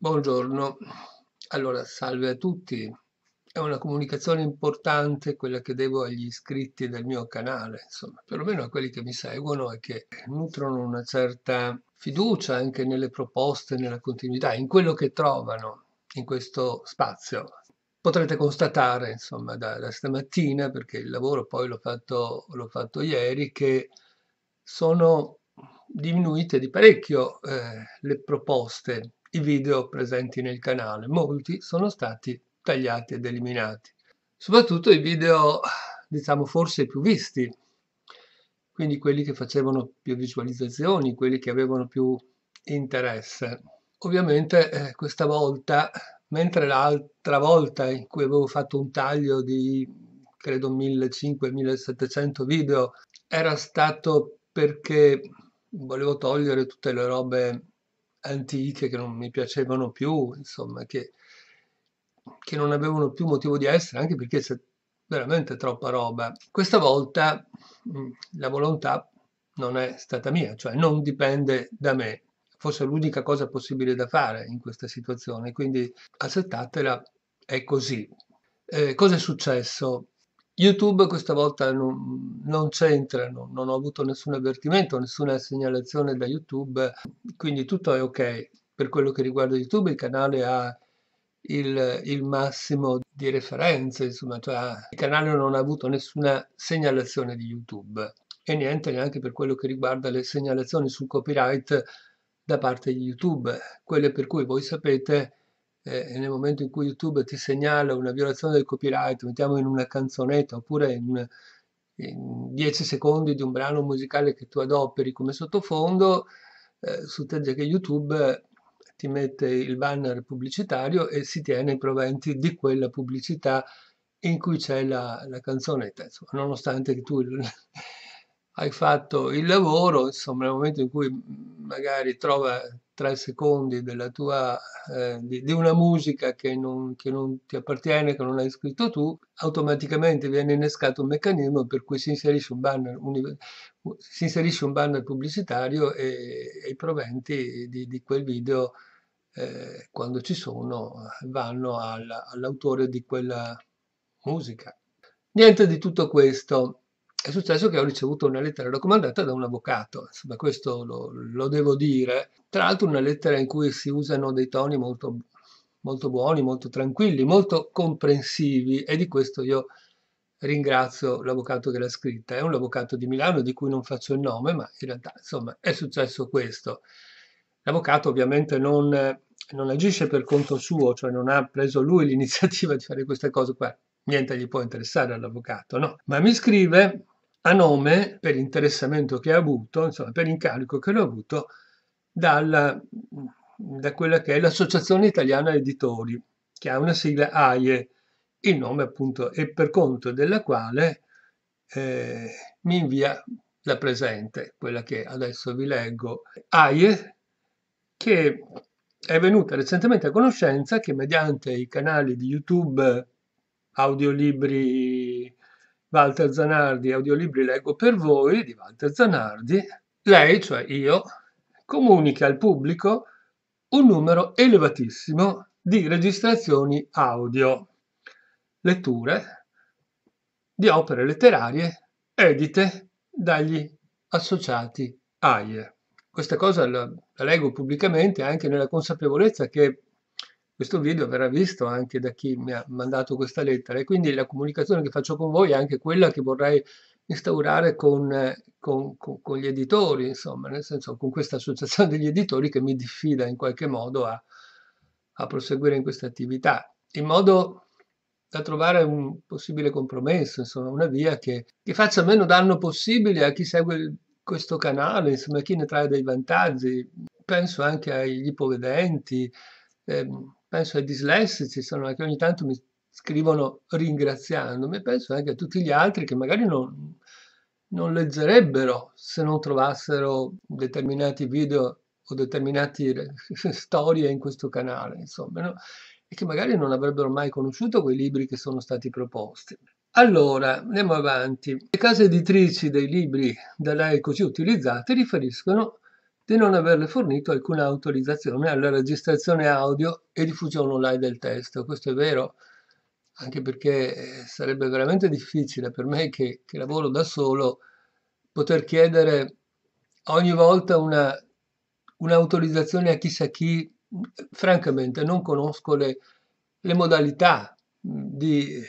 Buongiorno, allora salve a tutti. È una comunicazione importante quella che devo agli iscritti del mio canale, insomma, perlomeno a quelli che mi seguono e che nutrono una certa fiducia anche nelle proposte, nella continuità, in quello che trovano in questo spazio. Potrete constatare, insomma, da, da stamattina, perché il lavoro poi l'ho fatto, l'ho fatto ieri, che sono diminuite di parecchio eh, le proposte i video presenti nel canale. Molti sono stati tagliati ed eliminati, soprattutto i video, diciamo, forse più visti, quindi quelli che facevano più visualizzazioni, quelli che avevano più interesse. Ovviamente eh, questa volta, mentre l'altra volta in cui avevo fatto un taglio di credo 1500-1700 video, era stato perché volevo togliere tutte le robe antiche che non mi piacevano più, insomma, che, che non avevano più motivo di essere, anche perché c'è veramente troppa roba. Questa volta mm, la volontà non è stata mia, cioè non dipende da me, Forse è l'unica cosa possibile da fare in questa situazione, quindi accettatela, è così. Eh, cosa è successo? YouTube questa volta non, non c'entra, non, non ho avuto nessun avvertimento, nessuna segnalazione da YouTube, quindi tutto è ok. Per quello che riguarda YouTube il canale ha il, il, massimo di referenze, insomma, cioè il canale non ha avuto nessuna segnalazione di YouTube e niente neanche per quello che riguarda le segnalazioni sul copyright da parte di YouTube, quelle per cui voi sapete eh, nel momento in cui YouTube ti segnala una violazione del copyright, mettiamo in una canzonetta oppure in, una, in 10 secondi di un brano musicale che tu adoperi come sottofondo, eh, succede che YouTube eh, ti mette il banner pubblicitario e si tiene i proventi di quella pubblicità in cui c'è la, la canzonetta, insomma, nonostante che tu hai fatto il lavoro, insomma, nel momento in cui mm, magari trova, tre secondi tua, eh, di, di, una musica che non, che non, ti appartiene, che non hai scritto tu, automaticamente viene innescato un meccanismo per cui si inserisce un banner, un, si inserisce un banner pubblicitario e, e, i proventi di, di quel video, eh, quando ci sono, vanno alla, all'autore di quella musica. Niente di tutto questo è successo che ho ricevuto una lettera raccomandata da un avvocato, insomma questo lo, lo devo dire. Tra l'altro una lettera in cui si usano dei toni molto, molto buoni, molto tranquilli, molto comprensivi e di questo io ringrazio l'avvocato che l'ha scritta. È un avvocato di Milano di cui non faccio il nome, ma in realtà insomma è successo questo. L'avvocato ovviamente non, non agisce per conto suo, cioè non ha preso lui l'iniziativa di fare queste cose qua, niente gli può interessare all'avvocato, no? Ma mi scrive a nome, per interessamento che ha avuto, insomma, per incarico che l'ho avuto, dalla, da quella che è l'Associazione Italiana Editori, che ha una sigla AIE, il nome appunto e per conto della quale eh, mi invia la presente, quella che adesso vi leggo, AIE, che è venuta recentemente a conoscenza che mediante i canali di YouTube audiolibri Walter Zanardi, audiolibri leggo per voi di Walter Zanardi, lei, cioè io, comunica al pubblico un numero elevatissimo di registrazioni audio, letture di opere letterarie edite dagli associati AIE. Questa cosa la, la leggo pubblicamente anche nella consapevolezza che questo video verrà visto anche da chi mi ha mandato questa lettera e quindi la comunicazione che faccio con voi è anche quella che vorrei instaurare con, con, con, con gli editori, insomma, nel senso con questa associazione degli editori che mi diffida in qualche modo a, a proseguire in questa attività, in modo da trovare un possibile compromesso, insomma, una via che, che faccia meno danno possibile a chi segue il, questo canale, insomma, a chi ne trae dei vantaggi. Penso anche agli ipovedenti. Ehm, penso ai dislessici, sono, che ogni tanto mi scrivono ringraziandomi, penso anche a tutti gli altri che magari non, non leggerebbero se non trovassero determinati video o determinate storie in questo canale, insomma, no? e che magari non avrebbero mai conosciuto quei libri che sono stati proposti. Allora, andiamo avanti. Le case editrici dei libri da lei così utilizzati riferiscono di non averle fornito alcuna autorizzazione alla registrazione audio e diffusione online del testo. Questo è vero, anche perché eh, sarebbe veramente difficile per me che, che lavoro da solo poter chiedere ogni volta una, un'autorizzazione a chissà chi. Francamente non conosco le, le modalità di,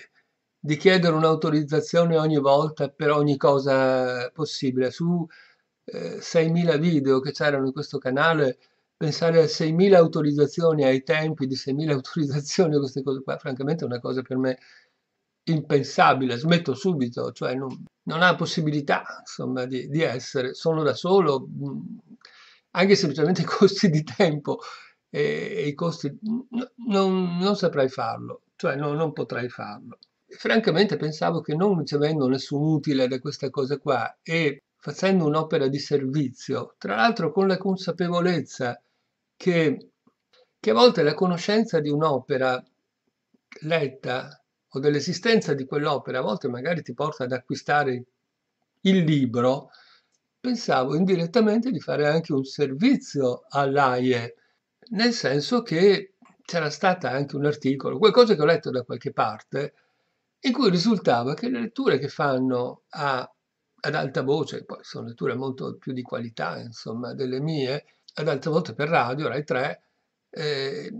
di chiedere un'autorizzazione ogni volta per ogni cosa possibile. Su eh, 6.000 video che c'erano in questo canale, pensare a 6.000 autorizzazioni, ai tempi di 6.000 autorizzazioni, queste cose qua, francamente è una cosa per me impensabile, smetto subito, cioè non, non ha possibilità insomma, di, di, essere, sono da solo, mm, anche semplicemente i costi di tempo e, e i costi, non, non, saprei farlo, cioè no, non potrei farlo. francamente pensavo che non ricevendo nessun utile da questa cosa qua e facendo un'opera di servizio, tra l'altro con la consapevolezza che, che a volte la conoscenza di un'opera letta o dell'esistenza di quell'opera, a volte magari ti porta ad acquistare il libro, pensavo indirettamente di fare anche un servizio all'AIE, nel senso che c'era stato anche un articolo, qualcosa che ho letto da qualche parte, in cui risultava che le letture che fanno a ad alta voce, poi sono letture molto più di qualità, insomma, delle mie, ad alta voce per radio, Rai 3, eh,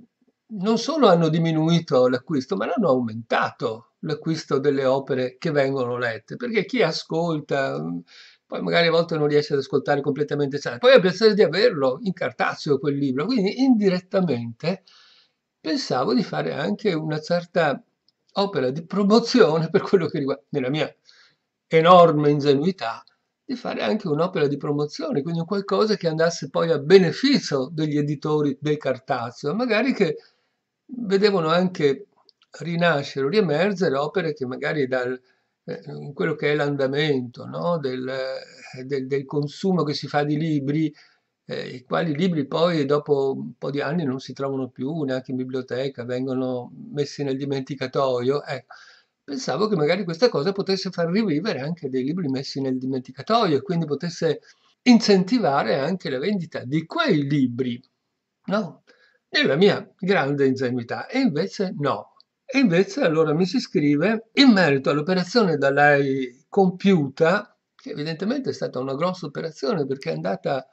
non solo hanno diminuito l'acquisto, ma l'hanno aumentato l'acquisto delle opere che vengono lette, perché chi ascolta, mm, poi magari a volte non riesce ad ascoltare completamente sana, poi ha piacere di averlo in cartaceo quel libro, quindi indirettamente pensavo di fare anche una certa opera di promozione per quello che riguarda, nella mia enorme ingenuità di fare anche un'opera di promozione, quindi qualcosa che andasse poi a beneficio degli editori del cartaceo, magari che vedevano anche rinascere o riemergere opere che magari dal, eh, quello che è l'andamento no? del, eh, del, del, consumo che si fa di libri, eh, i quali libri poi dopo un po' di anni non si trovano più neanche in biblioteca, vengono messi nel dimenticatoio. Ecco pensavo che magari questa cosa potesse far rivivere anche dei libri messi nel dimenticatoio e quindi potesse incentivare anche la vendita di quei libri, no? Nella mia grande ingenuità. E invece no. E invece allora mi si scrive in merito all'operazione da lei compiuta, che evidentemente è stata una grossa operazione perché è andata,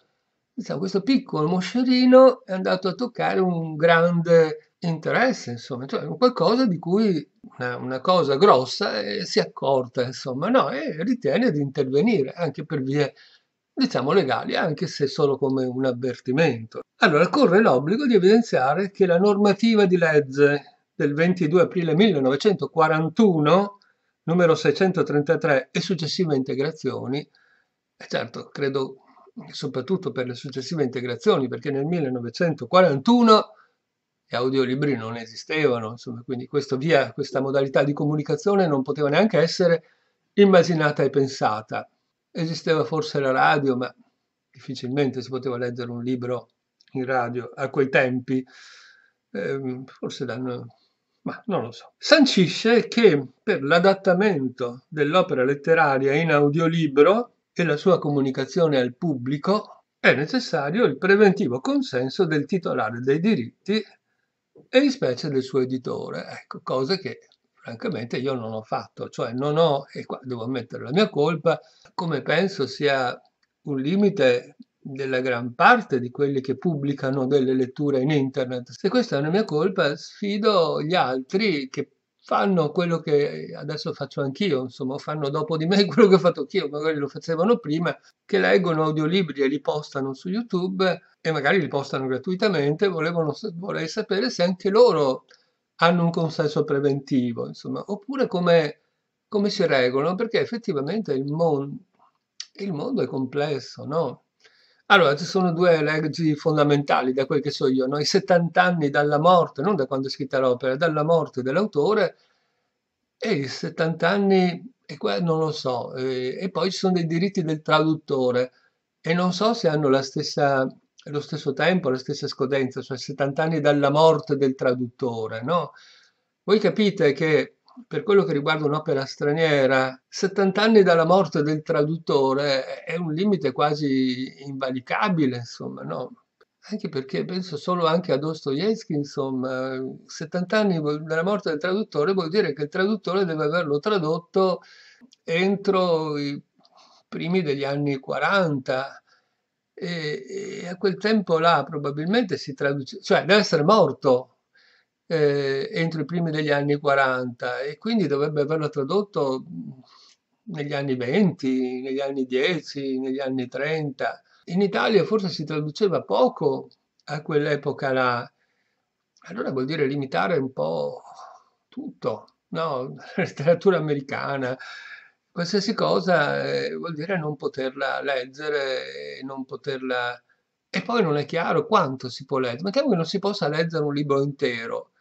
diciamo, questo piccolo moscerino è andato a toccare un grande interesse, insomma, cioè qualcosa di cui una, una cosa grossa eh, si è accorta, insomma, no, e ritiene di intervenire anche per vie, diciamo, legali, anche se solo come un avvertimento. Allora, corre l'obbligo di evidenziare che la normativa di legge del 22 aprile 1941, numero 633, e successive integrazioni, certo, credo soprattutto per le successive integrazioni, perché nel 1941 gli audiolibri non esistevano, insomma, quindi questa via, questa modalità di comunicazione non poteva neanche essere immaginata e pensata. Esisteva forse la radio, ma difficilmente si poteva leggere un libro in radio a quei tempi, eh, forse danno, ma non lo so. Sancisce che per l'adattamento dell'opera letteraria in audiolibro e la sua comunicazione al pubblico è necessario il preventivo consenso del titolare dei diritti e in specie del suo editore, ecco, cose che francamente io non ho fatto, cioè non ho, e qua devo ammettere la mia colpa, come penso sia un limite della gran parte di quelli che pubblicano delle letture in internet. Se questa è una mia colpa, sfido gli altri che fanno quello che adesso faccio anch'io, insomma, fanno dopo di me quello che ho fatto anch'io, magari lo facevano prima, che leggono audiolibri e li postano su YouTube e magari li postano gratuitamente, volevano, vorrei sapere se anche loro hanno un consenso preventivo, insomma, oppure come, come si regolano, perché effettivamente il, mon- il mondo è complesso, no? Allora, ci sono due leggi fondamentali da quel che so io, no? i 70 anni dalla morte, non da quando è scritta l'opera, dalla morte dell'autore e i 70 anni, e qua non lo so, e, e, poi ci sono dei diritti del traduttore e non so se hanno la stessa, lo stesso tempo, la stessa scodenza, cioè 70 anni dalla morte del traduttore, no? Voi capite che per quello che riguarda un'opera straniera, 70 anni dalla morte del traduttore è un limite quasi invalicabile, insomma, no? Anche perché penso solo anche a Dostoevsky, insomma, 70 anni dalla morte del traduttore vuol dire che il traduttore deve averlo tradotto entro i primi degli anni 40 e, e a quel tempo là probabilmente si traduce, cioè deve essere morto eh, entro i primi degli anni 40 e quindi dovrebbe averlo tradotto negli anni 20, negli anni 10, negli anni 30. In Italia forse si traduceva poco a quell'epoca là. Allora vuol dire limitare un po' tutto, no? La letteratura americana, qualsiasi cosa eh, vuol dire non poterla leggere, non poterla... E poi non è chiaro quanto si può leggere. Mettiamo che non si possa leggere un libro intero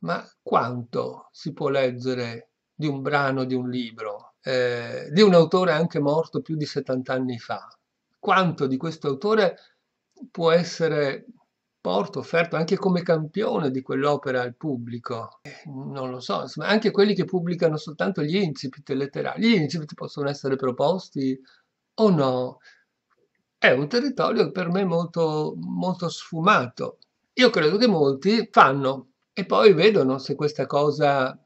ma quanto si può leggere di un brano, di un libro, eh, di un autore anche morto più di 70 anni fa? Quanto di questo autore può essere porto, offerto anche come campione di quell'opera al pubblico? Eh, non lo so, insomma, anche quelli che pubblicano soltanto gli incipit letterari, gli incipit possono essere proposti o no? È un territorio per me molto, molto sfumato. Io credo che molti fanno e poi vedono se questa cosa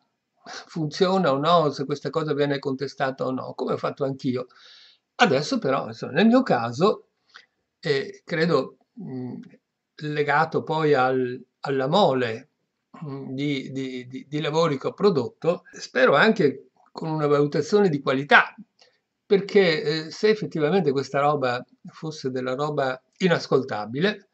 funziona o no, se questa cosa viene contestata o no, come ho fatto anch'io. Adesso però, insomma, nel mio caso, eh, credo mh, legato poi al, alla mole mh, di, di, di, di lavori che ho prodotto, spero anche con una valutazione di qualità, perché eh, se effettivamente questa roba fosse della roba inascoltabile,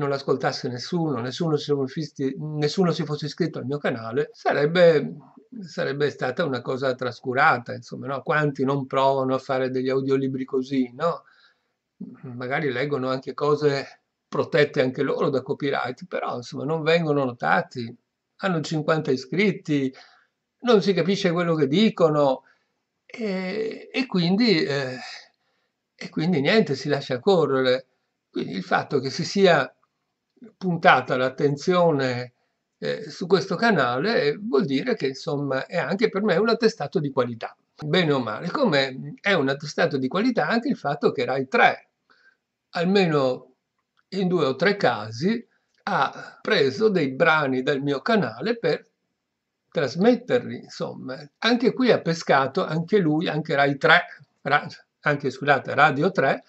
non l'ascoltasse nessuno, nessuno si, fosse, nessuno si fosse iscritto al mio canale, sarebbe, sarebbe stata una cosa trascurata, insomma, no? quanti non provano a fare degli audiolibri così, no? magari leggono anche cose protette anche loro da copyright, però insomma non vengono notati, hanno 50 iscritti, non si capisce quello che dicono e, e, quindi, eh, e quindi niente, si lascia correre. Quindi il fatto che si sia puntata l'attenzione eh, su questo canale eh, vuol dire che insomma è anche per me un attestato di qualità, bene o male, come è un attestato di qualità anche il fatto che Rai 3, almeno in due o tre casi, ha preso dei brani dal mio canale per trasmetterli, insomma. Anche qui ha pescato, anche lui, anche Rai 3, anche scusate, Radio 3,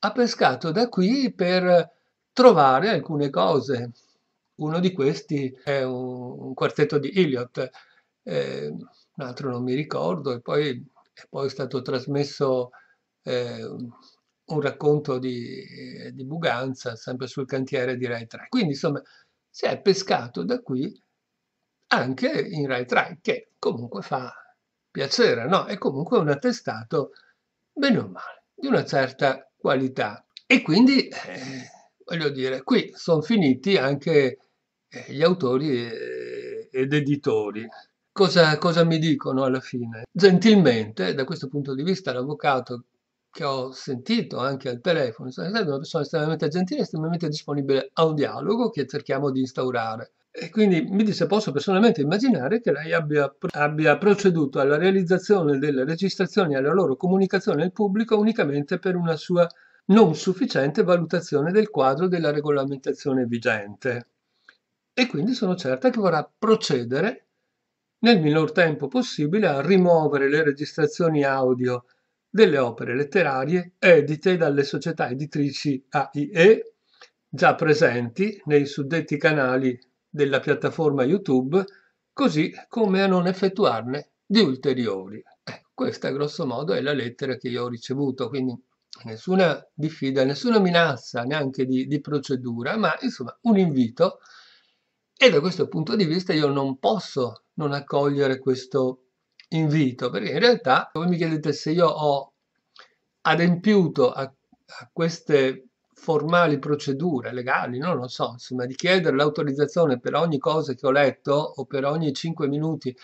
ha pescato da qui per trovare alcune cose. Uno di questi è un, un quartetto di Eliot, eh, un altro non mi ricordo, e poi è poi stato trasmesso eh, un racconto di, di, Buganza, sempre sul cantiere di Rai 3. Quindi insomma si è pescato da qui anche in Rai 3, che comunque fa piacere, no? È comunque un attestato, bene o male, di una certa qualità. E quindi... Eh, voglio dire, qui sono finiti anche eh, gli autori eh, ed editori. Cosa, cosa mi dicono alla fine? Gentilmente, da questo punto di vista, l'avvocato che ho sentito anche al telefono, è stata una persona estremamente gentile, estremamente disponibile a un dialogo che cerchiamo di instaurare. E quindi mi disse: Posso personalmente immaginare che lei abbia, abbia, proceduto alla realizzazione delle registrazioni e alla loro comunicazione al pubblico unicamente per una sua non sufficiente valutazione del quadro della regolamentazione vigente e quindi sono certa che vorrà procedere nel minor tempo possibile a rimuovere le registrazioni audio delle opere letterarie edite dalle società editrici AIE già presenti nei suddetti canali della piattaforma YouTube, così come a non effettuarne di ulteriori. Eh, questa grosso modo è la lettera che io ho ricevuto, quindi nessuna diffida, nessuna minaccia neanche di, di procedura, ma insomma un invito. E da questo punto di vista io non posso non accogliere questo invito, perché in realtà voi mi chiedete se io ho adempiuto a, a queste formali procedure legali, non lo so, insomma, di chiedere l'autorizzazione per ogni cosa che ho letto o per ogni 5 minuti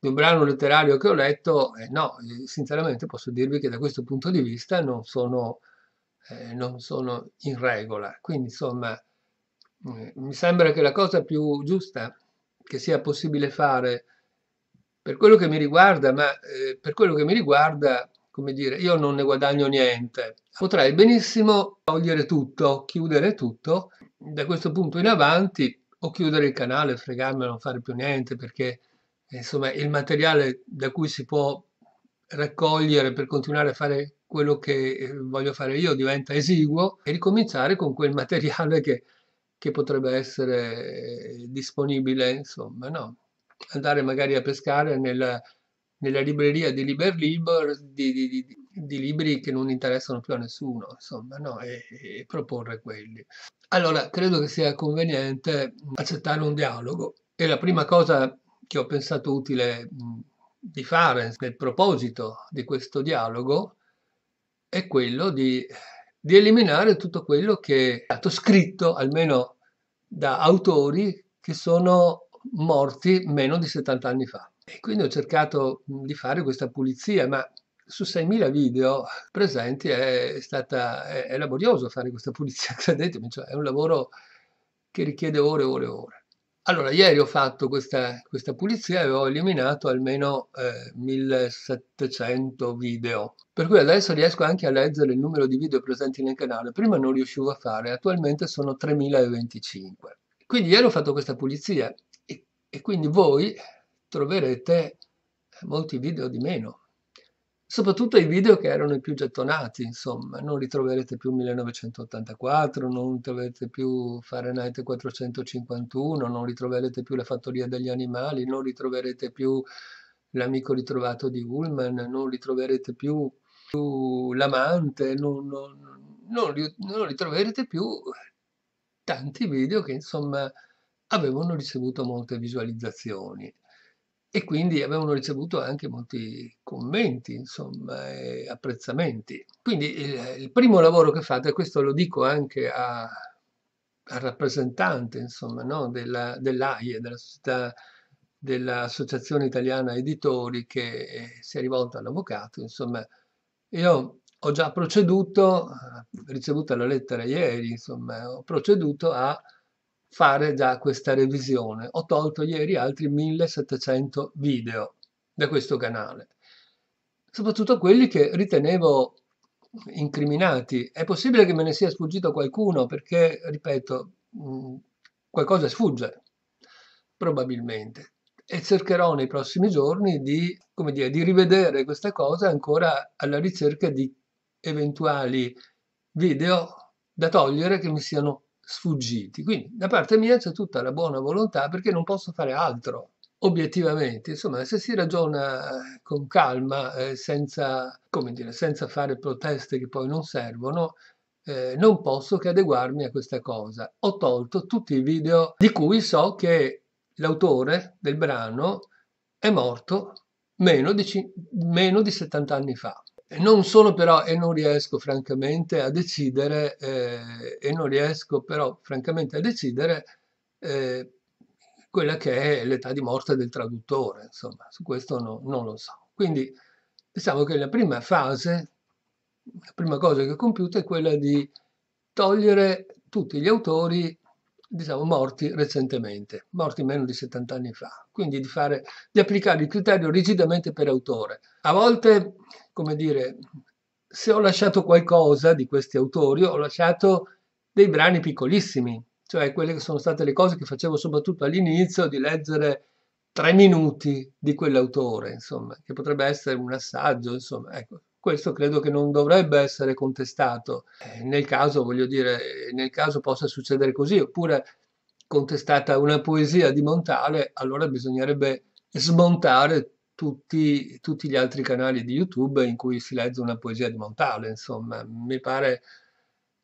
di un brano letterario che ho letto, eh, no, eh, sinceramente posso dirvi che da questo punto di vista non sono, eh, non sono in regola. Quindi insomma, eh, mi sembra che la cosa più giusta che sia possibile fare per quello che mi riguarda, ma eh, per quello che mi riguarda, come dire, io non ne guadagno niente. Potrei benissimo togliere tutto, chiudere tutto, da questo punto in avanti o chiudere il canale, fregarmi fregarmelo, non fare più niente perché insomma, il materiale da cui si può raccogliere per continuare a fare quello che eh, voglio fare io diventa esiguo e ricominciare con quel materiale che, che potrebbe essere eh, disponibile, insomma, no? Andare magari a pescare nella, nella libreria di Liber Liber di, di, di, di, libri che non interessano più a nessuno, insomma, no? E, e proporre quelli. Allora, credo che sia conveniente accettare un dialogo e la prima cosa che ho pensato utile di fare nel proposito di questo dialogo è quello di, di eliminare tutto quello che è stato scritto, almeno da autori che sono morti meno di 70 anni fa. E quindi ho cercato di fare questa pulizia, ma su 6.000 video presenti è, stata, è, è laborioso fare questa pulizia, credetemi, cioè è un lavoro che richiede ore e ore e ore. Allora, ieri ho fatto questa, questa pulizia e ho eliminato almeno eh, 1700 video, per cui adesso riesco anche a leggere il numero di video presenti nel canale, prima non riuscivo a fare, attualmente sono 3025. Quindi ieri ho fatto questa pulizia e, e quindi voi troverete molti video di meno, soprattutto i video che erano i più gettonati, insomma, non ritroverete più 1984, non ritroverete più Fahrenheit 451, non ritroverete più la fattoria degli animali, non ritroverete più l'amico ritrovato di Ullman, non ritroverete più, più l'amante, non, non, non, non ritroverete più tanti video che insomma avevano ricevuto molte visualizzazioni e quindi avevano ricevuto anche molti commenti, insomma, e apprezzamenti. Quindi il, eh, il primo lavoro che fate, questo lo dico anche a, al rappresentante, insomma, no, della, dell'AIE, della società dell'Associazione Italiana Editori che eh, si è rivolta all'avvocato, insomma, io ho già proceduto, eh, ricevuta la lettera ieri, insomma, ho proceduto a fare già questa revisione. Ho tolto ieri altri 1700 video da questo canale, soprattutto quelli che ritenevo incriminati. È possibile che me ne sia sfuggito qualcuno perché, ripeto, mm, qualcosa sfugge, probabilmente. E cercherò nei prossimi giorni di, come dire, di rivedere questa cosa ancora alla ricerca di eventuali video da togliere che mi siano sfuggiti. Quindi da parte mia c'è tutta la buona volontà perché non posso fare altro obiettivamente, insomma, se si ragiona eh, con calma, eh, senza, dire, senza, fare proteste che poi non servono, eh, non posso che adeguarmi a questa cosa. Ho tolto tutti i video di cui so che l'autore del brano è morto meno di, meno di 70 anni fa. Non sono però e non riesco francamente a decidere eh, e non riesco però francamente a decidere eh, quella che è l'età di morte del traduttore, insomma, su questo no, non lo so. Quindi diciamo che la prima fase, la prima cosa che ho compiuto è quella di togliere tutti gli autori diciamo, morti recentemente, morti meno di 70 anni fa. Quindi di, fare, di applicare il criterio rigidamente per autore. A volte, come dire, se ho lasciato qualcosa di questi autori, ho lasciato dei brani piccolissimi, cioè quelle che sono state le cose che facevo soprattutto all'inizio, di leggere tre minuti di quell'autore, insomma, che potrebbe essere un assaggio, insomma, ecco, questo credo che non dovrebbe essere contestato. Eh, nel caso, voglio dire, eh, nel caso possa succedere così, oppure contestata una poesia di Montale, allora bisognerebbe smontare tutti, tutti gli altri canali di YouTube in cui si legge una poesia di Montale, insomma, mi pare,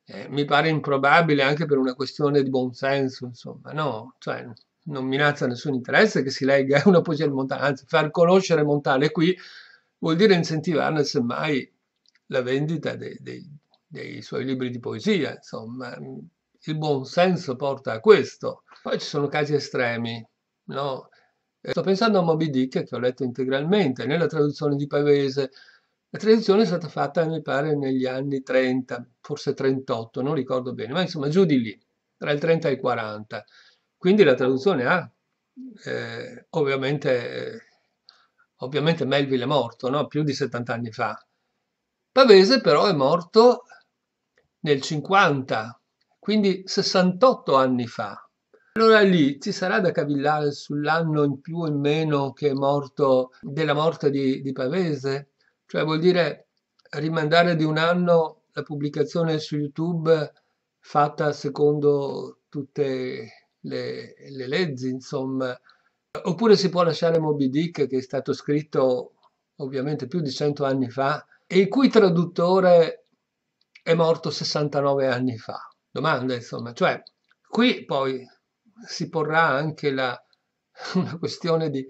eh, mi pare improbabile anche per una questione di buonsenso, insomma, no, cioè non minaccia nessun interesse che si legga una poesia di Montale, anzi far conoscere Montale qui vuol dire incentivarne semmai la vendita dei, dei, dei suoi libri di poesia, insomma, il buon senso porta a questo. Poi ci sono casi estremi, no? Eh, sto pensando a Moby Dick che ho letto integralmente nella traduzione di Pavese. La traduzione è stata fatta, mi pare, negli anni 30, forse 38, non ricordo bene, ma insomma giù di lì, tra il 30 e il 40. Quindi la traduzione ha eh, ovviamente eh, Ovviamente Melville è morto, no? più di 70 anni fa. Pavese però è morto nel 50, quindi 68 anni fa. Allora lì ci sarà da cavillare sull'anno in più o in meno che è morto della morte di, di Pavese? Cioè vuol dire rimandare di un anno la pubblicazione su YouTube fatta secondo tutte le, le leggi, insomma, Oppure si può lasciare Moby Dick, che è stato scritto ovviamente più di cento anni fa e il cui traduttore è morto 69 anni fa. Domanda, insomma, cioè qui poi si porrà anche la, una questione di,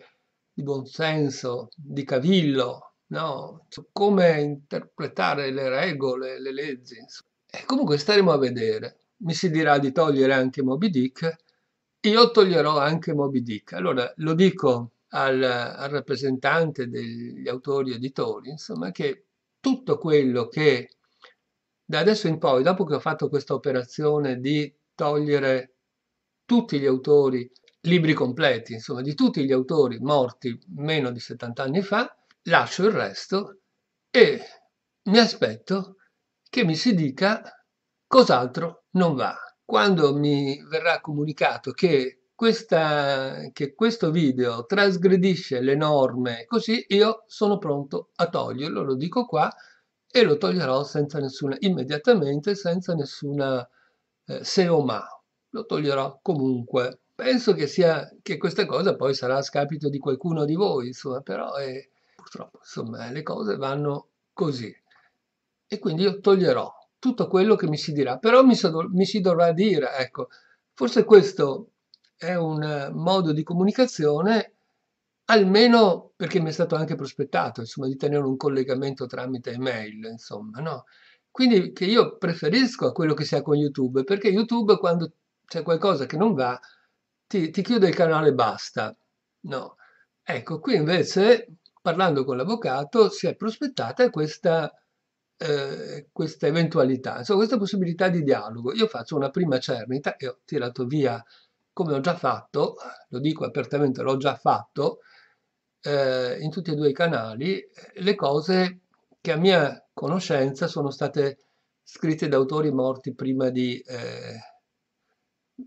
di buonsenso, di cavillo, no? Su come interpretare le regole, le leggi. E comunque staremo a vedere. Mi si dirà di togliere anche Moby Dick io toglierò anche Moby Dick. Allora, lo dico al, al rappresentante degli autori editori, insomma, che tutto quello che da adesso in poi, dopo che ho fatto questa operazione di togliere tutti gli autori, libri completi, insomma, di tutti gli autori morti meno di 70 anni fa, lascio il resto e mi aspetto che mi si dica cos'altro non va quando mi verrà comunicato che, questa, che questo video trasgredisce le norme, così io sono pronto a toglierlo, lo dico qua, e lo toglierò senza nessuna, immediatamente, senza nessuna eh, se o ma. Lo toglierò comunque. Penso che, sia, che questa cosa poi sarà a scapito di qualcuno di voi, insomma, però è, purtroppo insomma, le cose vanno così. E quindi io toglierò tutto quello che mi si dirà, però mi, so, mi si dovrà dire, ecco, forse questo è un eh, modo di comunicazione almeno perché mi è stato anche prospettato, insomma, di tenere un collegamento tramite email, insomma, no? Quindi che io preferisco a quello che sia con YouTube, perché YouTube quando c'è qualcosa che non va, ti, ti chiude il canale e basta, no? Ecco, qui invece, parlando con l'avvocato, si è prospettata questa eh, questa eventualità, insomma, questa possibilità di dialogo. Io faccio una prima cernita e ho tirato via, come ho già fatto, eh, lo dico apertamente, l'ho già fatto, eh, in tutti e due i canali, eh, le cose che a mia conoscenza sono state scritte da autori morti prima di, eh,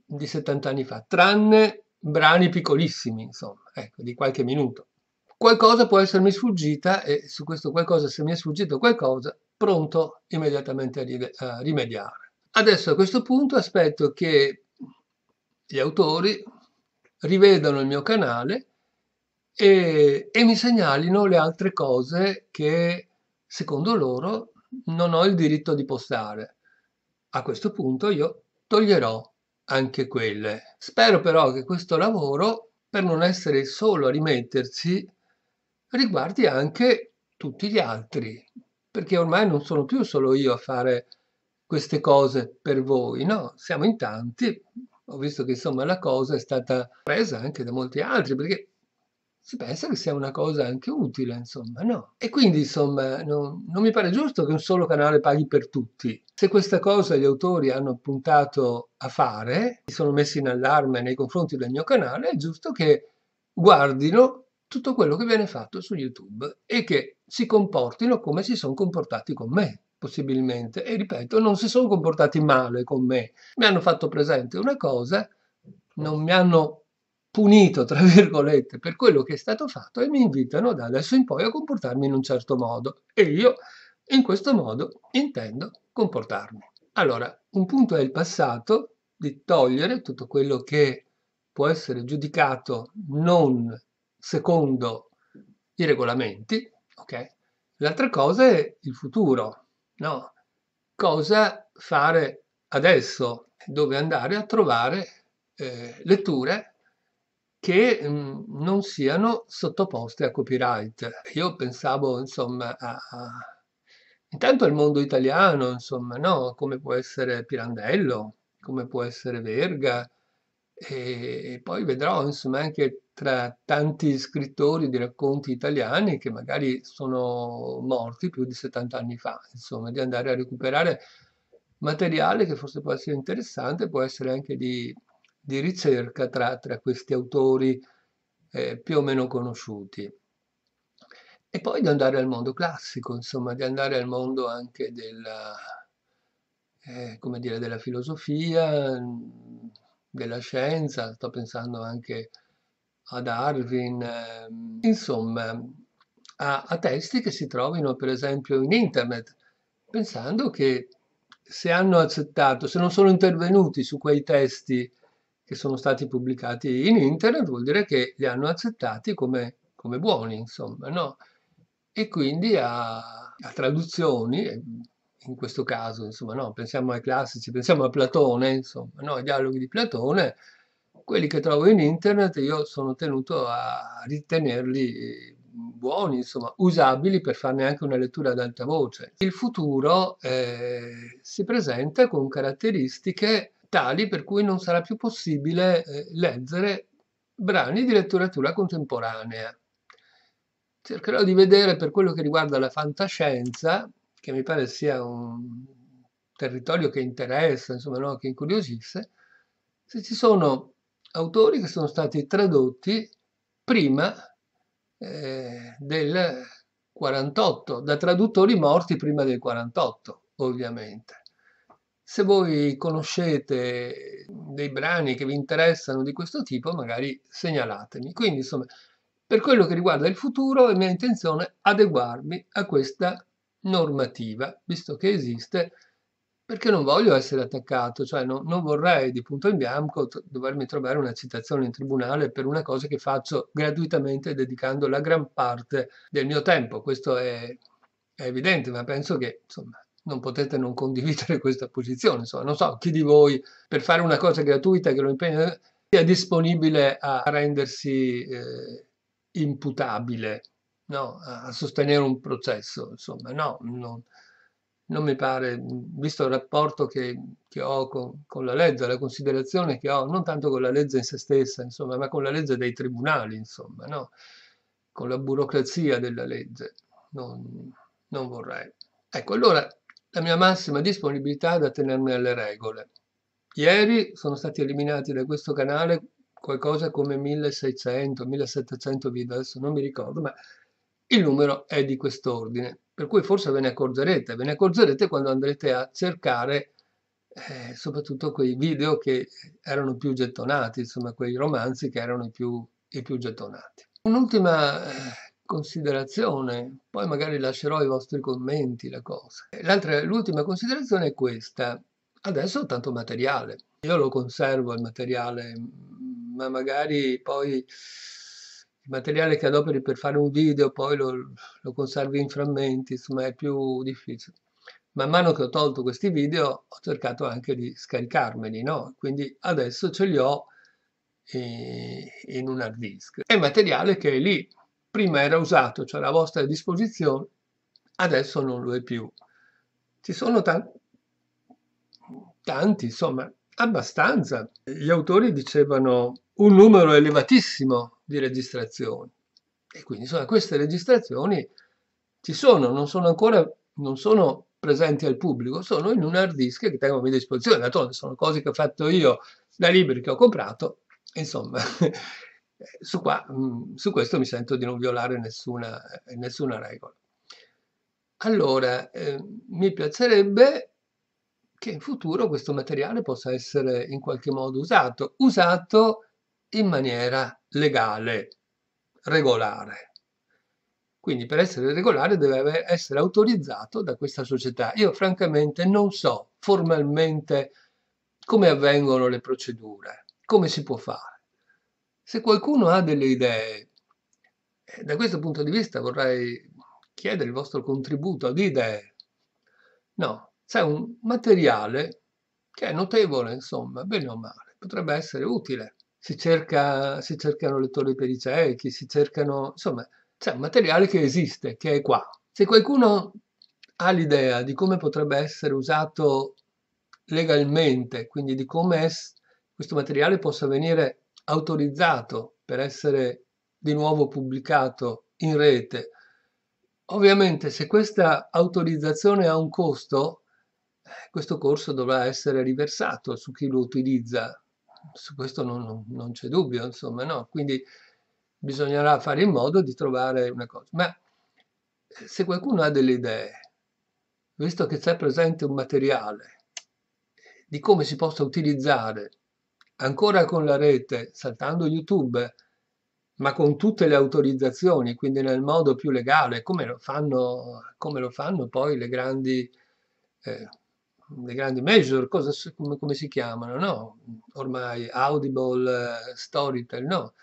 di 70 anni fa, tranne brani piccolissimi, insomma, ecco, di qualche minuto. Qualcosa può essermi sfuggita e su questo qualcosa, se mi è sfuggito qualcosa, pronto immediatamente a rimediare. Adesso a questo punto aspetto che gli autori rivedano il mio canale e, e mi segnalino le altre cose che secondo loro non ho il diritto di postare. A questo punto io toglierò anche quelle. Spero però che questo lavoro, per non essere solo a rimettersi, riguardi anche tutti gli altri, perché ormai non sono più solo io a fare queste cose per voi, no, siamo in tanti, ho visto che insomma la cosa è stata presa anche da molti altri, perché si pensa che sia una cosa anche utile, insomma, no? E quindi, insomma, non, non mi pare giusto che un solo canale paghi per tutti. Se questa cosa gli autori hanno puntato a fare, si sono messi in allarme nei confronti del mio canale, è giusto che guardino tutto quello che viene fatto su YouTube e che si comportino come si sono comportati con me, possibilmente. E ripeto, non si sono comportati male con me. Mi hanno fatto presente una cosa, non mi hanno punito, tra virgolette, per quello che è stato fatto e mi invitano da adesso in poi a comportarmi in un certo modo. E io in questo modo intendo comportarmi. Allora, un punto è il passato, di togliere tutto quello che può essere giudicato non secondo i regolamenti, ok? L'altra cosa è il futuro, no? Cosa fare adesso? Dove andare a trovare eh, letture che mh, mm, non siano sottoposte a copyright. Io pensavo, insomma, a, a... intanto al mondo italiano, insomma, no? Come può essere Pirandello, come può essere Verga, e, e poi vedrò, insomma, anche tra tanti scrittori di racconti italiani che magari sono morti più di 70 anni fa, insomma, di andare a recuperare materiale che forse può essere interessante, può essere anche di, di ricerca tra, tra, questi autori eh, più o meno conosciuti. E poi di andare al mondo classico, insomma, di andare al mondo anche della, eh, dire, della filosofia, mm, della scienza, sto pensando anche ad Arvin, eh, insomma, a, a testi che si trovino per esempio in internet, pensando che se hanno accettato, se non sono intervenuti su quei testi che sono stati pubblicati in internet, vuol dire che li hanno accettati come, come buoni, insomma, no? E quindi a, a traduzioni, in questo caso, insomma, no? pensiamo ai classici, pensiamo a Platone, insomma, no? ai dialoghi di Platone, quelli che trovo in internet io sono tenuto a ritenerli buoni, insomma, usabili per farne anche una lettura ad alta voce. Il futuro eh, si presenta con caratteristiche tali per cui non sarà più possibile eh, leggere brani di letteratura contemporanea. Cercherò di vedere per quello che riguarda la fantascienza, che mi pare sia un territorio che interessa, insomma, no? che incuriosisse, se ci sono autori che sono stati tradotti prima eh, del 48, da traduttori morti prima del 48, ovviamente. Se voi conoscete dei brani che vi interessano di questo tipo, magari segnalatemi. Quindi, insomma, per quello che riguarda il futuro, è mia intenzione adeguarmi a questa normativa, visto che esiste perché non voglio essere attaccato, cioè no, non vorrei di punto in bianco dovermi trovare una citazione in tribunale per una cosa che faccio gratuitamente dedicando la gran parte del mio tempo. Questo è, è evidente, ma penso che insomma, non potete non condividere questa posizione. Insomma, non so chi di voi per fare una cosa gratuita che lo impegna sia disponibile a rendersi eh, imputabile, no? a sostenere un processo. Insomma, no, non non mi pare, visto il rapporto che, che ho con, con, la legge, la considerazione che ho, non tanto con la legge in se stessa, insomma, ma con la legge dei tribunali, insomma, no? con la burocrazia della legge, non, non vorrei. Ecco, allora la mia massima disponibilità è da tenermi alle regole. Ieri sono stati eliminati da questo canale qualcosa come 1600, 1700 video, adesso non mi ricordo, ma il numero è di quest'ordine, per cui forse ve ne accorgerete, ve ne accorgerete quando andrete a cercare eh, soprattutto quei video che erano più gettonati, insomma quei romanzi che erano i più, i più gettonati. Un'ultima eh, considerazione, poi magari lascerò i vostri commenti, la cosa. l'ultima considerazione è questa. Adesso ho tanto materiale, io lo conservo il materiale, ma magari poi il materiale che adoperi per fare un video poi lo, lo conservi in frammenti, insomma è più difficile. Man mano che ho tolto questi video ho cercato anche di scaricarmeli, no? Quindi adesso ce li ho eh, in un hard disk. È materiale che è lì prima era usato, cioè a vostra disposizione, adesso non lo è più. Ci sono tanti, tanti insomma, abbastanza. Gli autori dicevano un numero elevatissimo di registrazioni. E quindi insomma, queste registrazioni ci sono, non sono ancora non sono presenti al pubblico, sono in un hard disk che tengo a mia disposizione. D'altronde sono cose che ho fatto io da libri che ho comprato, insomma. su, qua, mm, su, questo mi sento di non violare nessuna, nessuna regola. Allora, eh, mi piacerebbe che in futuro questo materiale possa essere in qualche modo usato, usato in maniera legale, regolare. Quindi per essere regolare deve essere autorizzato da questa società. Io francamente non so formalmente come avvengono le procedure, come si può fare. Se qualcuno ha delle idee, eh, da questo punto di vista vorrei chiedere il vostro contributo di idee. No, c'è un materiale che è notevole, insomma, bene o male, potrebbe essere utile si, cerca, si cercano lettori ciechi, si cercano, insomma, c'è un materiale che esiste, che è qua. Se qualcuno ha l'idea di come potrebbe essere usato legalmente, quindi di come es- questo materiale possa venire autorizzato per essere di nuovo pubblicato in rete, ovviamente se questa autorizzazione ha un costo, eh, questo corso dovrà essere riversato su chi lo utilizza, su questo non, non, non c'è dubbio, insomma, no? Quindi bisognerà fare in modo di trovare una cosa. Ma eh, se qualcuno ha delle idee, visto che c'è presente un materiale di come si possa utilizzare ancora con la rete, saltando YouTube, ma con tutte le autorizzazioni, quindi nel modo più legale, come lo fanno, come lo fanno poi le grandi eh, le grandi major, cosa, come, come, si chiamano, no? Ormai Audible, Storytel, no?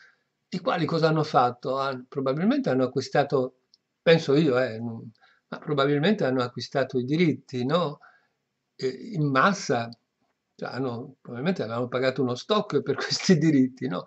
I quali cosa hanno fatto? Hanno, probabilmente hanno acquistato, penso io, eh, ma probabilmente hanno acquistato i diritti, no? E in massa, cioè hanno, probabilmente avevano pagato uno stock per questi diritti, no?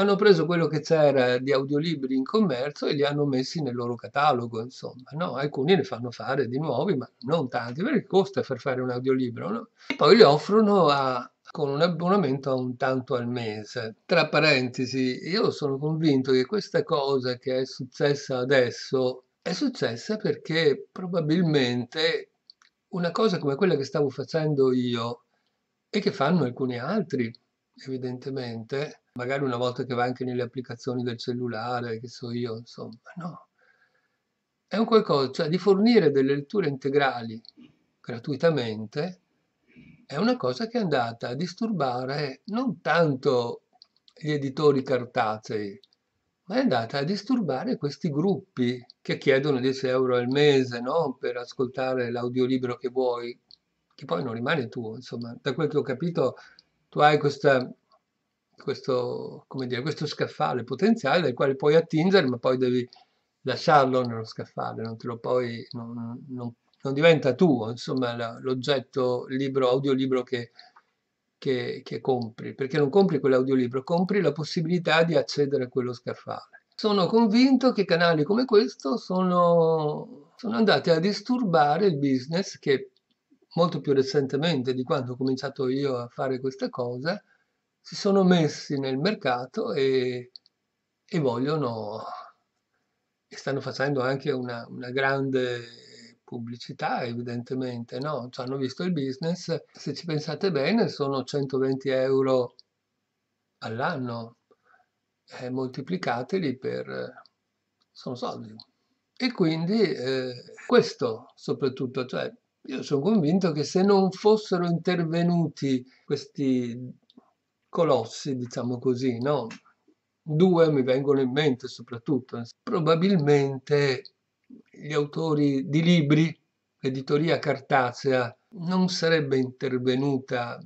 hanno preso quello che c'era di audiolibri in commercio e li hanno messi nel loro catalogo, insomma, no? Alcuni ne fanno fare di nuovi, ma non tanti, perché costa far fare un audiolibro, no? E poi li offrono a, con un abbonamento a un tanto al mese. Tra parentesi, io sono convinto che questa cosa che è successa adesso è successa perché probabilmente una cosa come quella che stavo facendo io e che fanno alcuni altri, evidentemente, magari una volta che va anche nelle applicazioni del cellulare, che so io, insomma, no. È un qualcosa, cioè di fornire delle letture integrali gratuitamente è una cosa che è andata a disturbare non tanto gli editori cartacei, ma è andata a disturbare questi gruppi che chiedono 10 euro al mese no? per ascoltare l'audiolibro che vuoi, che poi non rimane tuo. Insomma, da quel che ho capito, tu hai questa questo, dire, questo scaffale potenziale dal quale puoi attingere, ma poi devi lasciarlo nello scaffale, non, puoi, non, non, non diventa tuo, insomma, l'oggetto libro, audiolibro che, che, che, compri, perché non compri quell'audiolibro, compri la possibilità di accedere a quello scaffale. Sono convinto che canali come questo sono, sono andati a disturbare il business che molto più recentemente di quando ho cominciato io a fare questa cosa, si sono messi nel mercato e, e vogliono e stanno facendo anche una, una grande pubblicità evidentemente, no? Ci cioè, hanno visto il business, se ci pensate bene sono 120 euro all'anno, eh, moltiplicateli per... sono soldi. E quindi eh, questo soprattutto, cioè io sono convinto che se non fossero intervenuti questi colossi, diciamo così, no? Due mi vengono in mente soprattutto. Eh. Probabilmente gli autori di libri, l'editoria cartacea, non sarebbe intervenuta,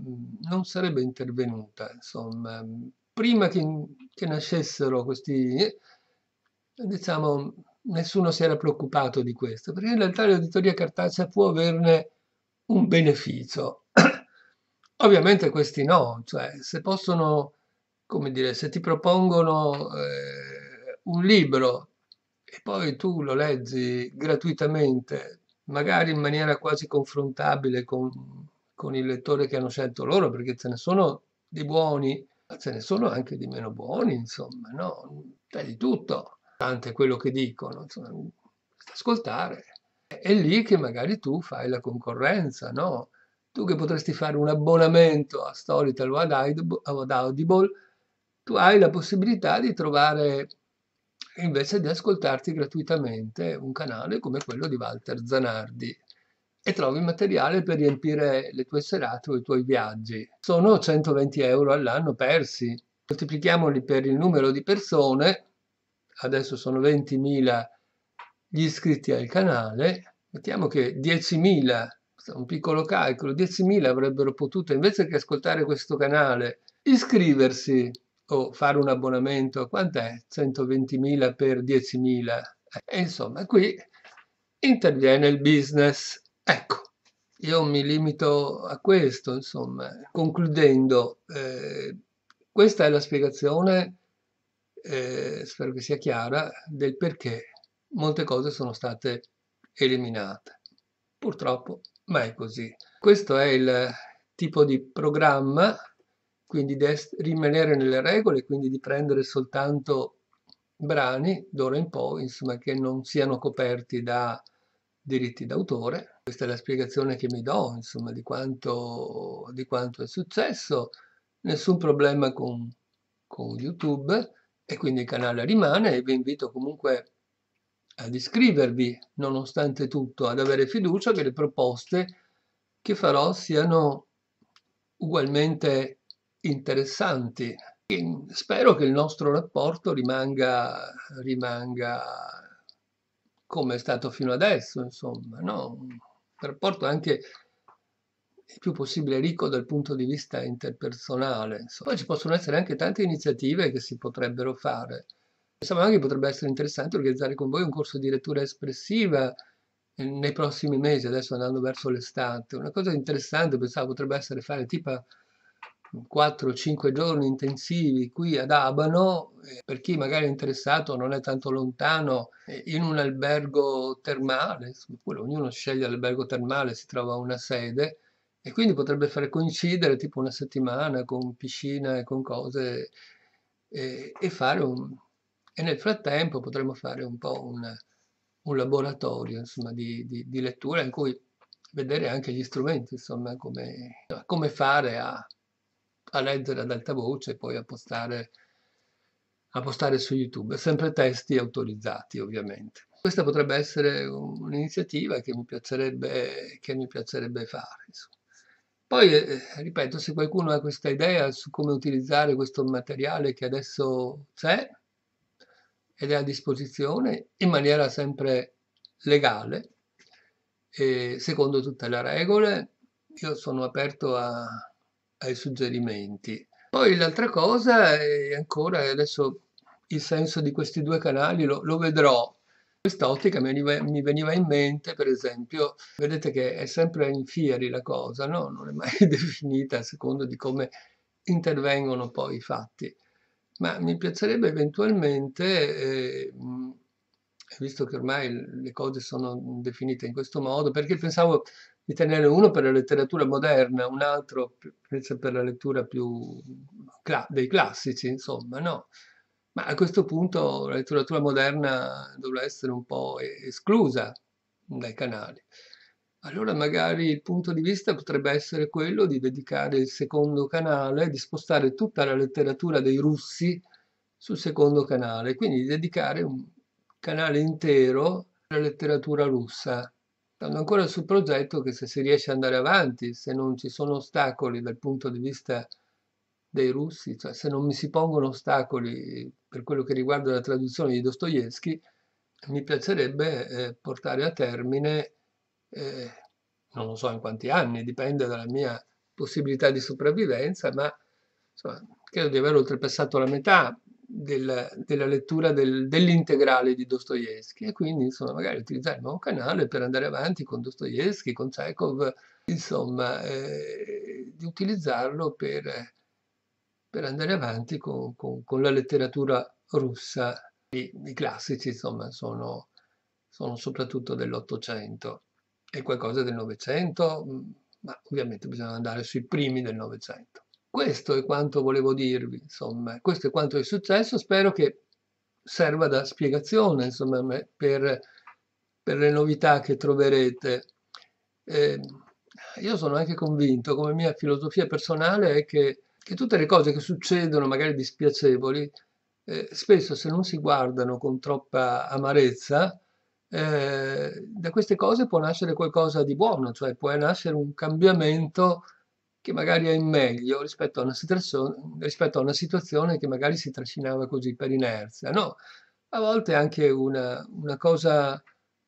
non sarebbe intervenuta, insomma, prima che, che nascessero questi, eh, diciamo, nessuno si era preoccupato di questo, perché in realtà l'editoria cartacea può averne un beneficio. Ovviamente questi no, cioè se possono, come dire, se ti propongono eh, un libro e poi tu lo leggi gratuitamente, magari in maniera quasi confrontabile con, con il lettore che hanno scelto loro, perché ce ne sono di buoni, ma ce ne sono anche di meno buoni, insomma, no? C'è di tutto, tanto è quello che dicono, insomma, ascoltare. È lì che magari tu fai la concorrenza, no? tu che potresti fare un abbonamento a Storytel o ad Audible, tu hai la possibilità di trovare invece di ascoltarti gratuitamente un canale come quello di Walter Zanardi e trovi materiale per riempire le tue serate o i tuoi viaggi. Sono 120 euro all'anno persi. Moltiplichiamoli per il numero di persone, adesso sono 20.000 gli iscritti al canale, mettiamo che 10.000 un piccolo calcolo, 10.000 avrebbero potuto, invece che ascoltare questo canale, iscriversi o fare un abbonamento, quant'è? 120.000 per 10.000? E insomma, qui interviene il business. Ecco, io mi limito a questo, insomma. Concludendo, eh, questa è la spiegazione, eh, spero che sia chiara, del perché molte cose sono state eliminate. Purtroppo ma è così. Questo è il tipo di programma, quindi di rimanere nelle regole, quindi di prendere soltanto brani d'ora in poi, insomma, che non siano coperti da diritti d'autore. Questa è la spiegazione che mi do, insomma, di quanto, di quanto è successo. Nessun problema con, con YouTube e quindi il canale rimane e vi invito comunque a ad iscrivervi, nonostante tutto, ad avere fiducia che le proposte che farò siano ugualmente interessanti. E spero che il nostro rapporto rimanga, rimanga come è stato fino adesso, insomma, no? un rapporto anche il più possibile ricco dal punto di vista interpersonale. Insomma. Poi ci possono essere anche tante iniziative che si potrebbero fare. Pensavo anche che potrebbe essere interessante organizzare con voi un corso di lettura espressiva eh, nei prossimi mesi, adesso andando verso l'estate. Una cosa interessante, pensavo, potrebbe essere fare tipo 4-5 giorni intensivi qui ad Abano, eh, per chi magari è interessato non è tanto lontano, eh, in un albergo termale, oppure ognuno sceglie l'albergo termale, si trova una sede, e quindi potrebbe fare coincidere tipo una settimana con piscina e con cose, e, e fare un, e nel frattempo potremo fare un po' un, un laboratorio insomma, di, di, di, lettura in cui vedere anche gli strumenti, insomma, come, come fare a, a, leggere ad alta voce e poi a postare, a postare su YouTube, sempre testi autorizzati ovviamente. Questa potrebbe essere un'iniziativa che, che mi piacerebbe, fare. Insomma. Poi, eh, ripeto, se qualcuno ha questa idea su come utilizzare questo materiale che adesso c'è, ed è a disposizione in maniera sempre legale, secondo tutte le regole. Io sono aperto a, ai suggerimenti. Poi l'altra cosa è ancora, adesso il senso di questi due canali lo, lo vedrò. Quest'ottica mi, mi veniva in mente, per esempio, vedete che è sempre in fieri la cosa, no? non è mai definita a secondo di come intervengono poi i fatti ma mi piacerebbe eventualmente, eh, mm, visto che ormai le cose sono definite in questo modo, perché pensavo di tenere uno per la letteratura moderna, un altro invece per la lettura più cla dei classici, insomma, no? Ma a questo punto la letteratura moderna dovrà essere un po' esclusa dai canali allora magari il punto di vista potrebbe essere quello di dedicare il secondo canale, di spostare tutta la letteratura dei russi sul secondo canale, quindi di dedicare un canale intero alla letteratura russa. Stando ancora sul progetto che se si riesce ad andare avanti, se non ci sono ostacoli dal punto di vista dei russi, cioè se non mi si pongono ostacoli per quello che riguarda la traduzione di Dostoevsky, mi piacerebbe eh, portare a termine eh, non lo so in quanti anni, dipende dalla mia possibilità di sopravvivenza, ma insomma, credo di aver oltrepassato la metà della, della lettura del, dell'integrale di Dostoevsky e quindi insomma, magari utilizzare il nuovo canale per andare avanti con Dostoevsky, con Chekhov, insomma, eh, di utilizzarlo per, per andare avanti con, con, con, la letteratura russa. I, i classici insomma, sono, sono soprattutto dell'Ottocento è qualcosa del Novecento, mm, ma ovviamente bisogna andare sui primi del Novecento. Questo è quanto volevo dirvi, insomma, questo è quanto è successo, spero che serva da spiegazione, insomma, per, per le novità che troverete. Eh, io sono anche convinto, come mia filosofia personale, è che, che tutte le cose che succedono, magari dispiacevoli, eh, spesso se non si guardano con troppa amarezza, eh, da queste cose può nascere qualcosa di buono, cioè può nascere un cambiamento che magari è in meglio rispetto a, rispetto a, una situazione che magari si trascinava così per inerzia. No, a volte anche una, una cosa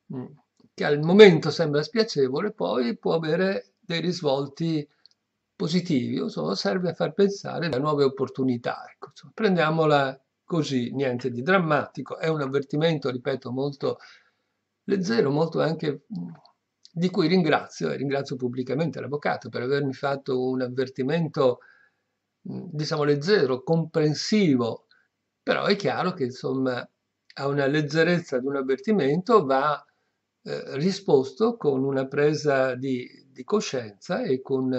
mh, mm, che al momento sembra spiacevole, poi può avere dei risvolti positivi, insomma, serve a far pensare a nuove opportunità. Ecco, insomma, prendiamola così, niente di drammatico, è un avvertimento, ripeto, molto Lezzero molto anche mm, di cui ringrazio e ringrazio pubblicamente l'avvocato per avermi fatto un avvertimento mm, diciamo leggero, comprensivo, però è chiaro che insomma a una leggerezza di un avvertimento va eh, risposto con una presa di, di coscienza e con,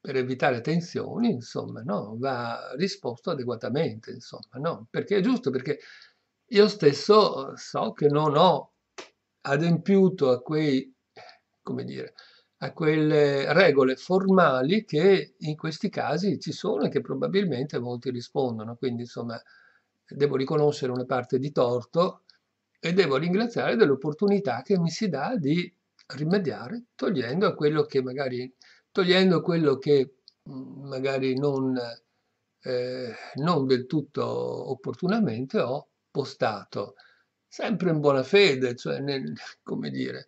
per evitare tensioni, insomma, no? va risposto adeguatamente, insomma, no? perché è giusto, perché io stesso so che non ho adempiuto a, quei, dire, a quelle regole formali che in questi casi ci sono e che probabilmente molti rispondono. Quindi, insomma, devo riconoscere una parte di torto e devo ringraziare dell'opportunità che mi si dà di rimediare togliendo quello che magari, quello che mm, magari non, eh, non del tutto opportunamente ho postato sempre in buona fede, cioè nel, come dire,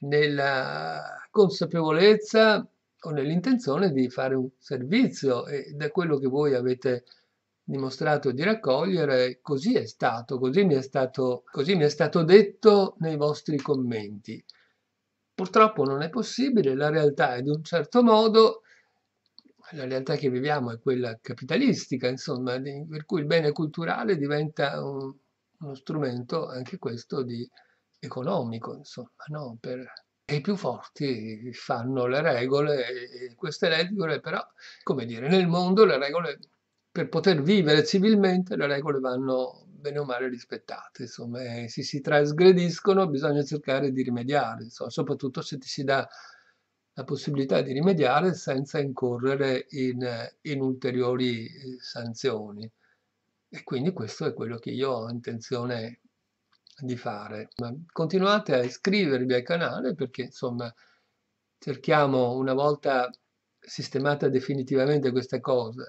nella consapevolezza o nell'intenzione di fare un servizio e da quello che voi avete dimostrato di raccogliere, così è stato, così mi è stato, così mi è stato detto nei vostri commenti. Purtroppo non è possibile, la realtà è di un certo modo, la realtà che viviamo è quella capitalistica, insomma, per cui il bene culturale diventa un, uno strumento anche questo di economico, insomma, no? per, e i più forti fanno le regole, e queste regole però, come dire, nel mondo le regole, per poter vivere civilmente, le regole vanno bene o male rispettate, insomma, se si trasgrediscono bisogna cercare di rimediare, insomma, soprattutto se ti si dà la possibilità di rimediare senza incorrere in, in ulteriori eh, sanzioni. E quindi questo è quello che io ho intenzione di fare. Continuate a iscrivervi al canale perché insomma cerchiamo una volta sistemata definitivamente questa cosa,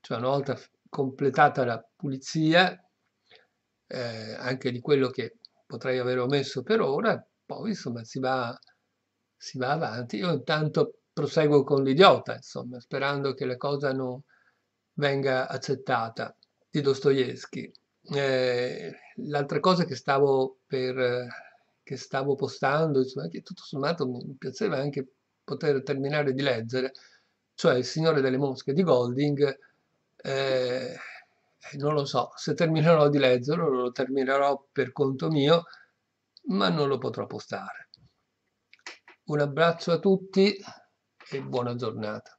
cioè una volta completata la pulizia eh, anche di quello che potrei aver omesso per ora, poi insomma si va, si va avanti. Io intanto proseguo con l'idiota, insomma, sperando che la cosa non venga accettata di Dostoevsky. Eh, l'altra cosa che stavo, per, che stavo postando, insomma, che tutto sommato mi piaceva anche poter terminare di leggere, cioè Il Signore delle Mosche di Golding, eh, non lo so, se terminerò di leggerlo lo terminerò per conto mio, ma non lo potrò postare. Un abbraccio a tutti e buona giornata.